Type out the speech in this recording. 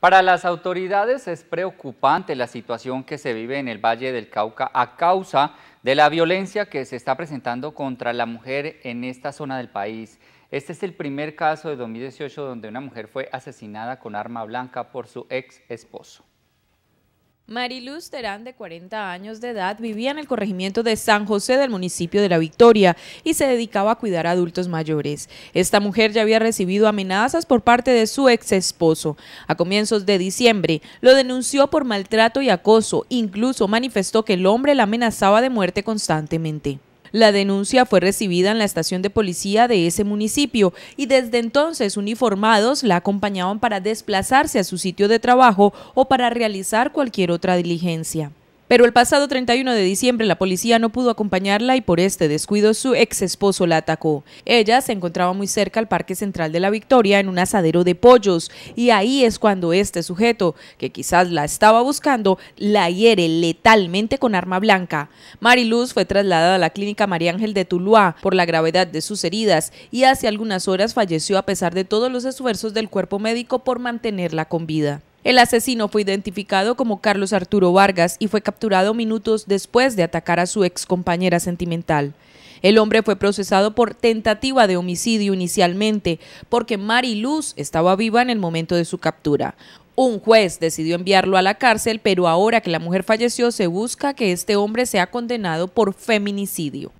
Para las autoridades es preocupante la situación que se vive en el Valle del Cauca a causa de la violencia que se está presentando contra la mujer en esta zona del país. Este es el primer caso de 2018 donde una mujer fue asesinada con arma blanca por su ex esposo. Mariluz Terán, de 40 años de edad, vivía en el corregimiento de San José del municipio de La Victoria y se dedicaba a cuidar a adultos mayores. Esta mujer ya había recibido amenazas por parte de su ex esposo. A comienzos de diciembre lo denunció por maltrato y acoso, incluso manifestó que el hombre la amenazaba de muerte constantemente. La denuncia fue recibida en la estación de policía de ese municipio y desde entonces uniformados la acompañaban para desplazarse a su sitio de trabajo o para realizar cualquier otra diligencia. Pero el pasado 31 de diciembre la policía no pudo acompañarla y por este descuido su ex esposo la atacó. Ella se encontraba muy cerca al Parque Central de la Victoria en un asadero de pollos y ahí es cuando este sujeto, que quizás la estaba buscando, la hiere letalmente con arma blanca. Mariluz fue trasladada a la clínica María Ángel de Tuluá por la gravedad de sus heridas y hace algunas horas falleció a pesar de todos los esfuerzos del cuerpo médico por mantenerla con vida. El asesino fue identificado como Carlos Arturo Vargas y fue capturado minutos después de atacar a su ex compañera sentimental. El hombre fue procesado por tentativa de homicidio inicialmente, porque Mari Luz estaba viva en el momento de su captura. Un juez decidió enviarlo a la cárcel, pero ahora que la mujer falleció se busca que este hombre sea condenado por feminicidio.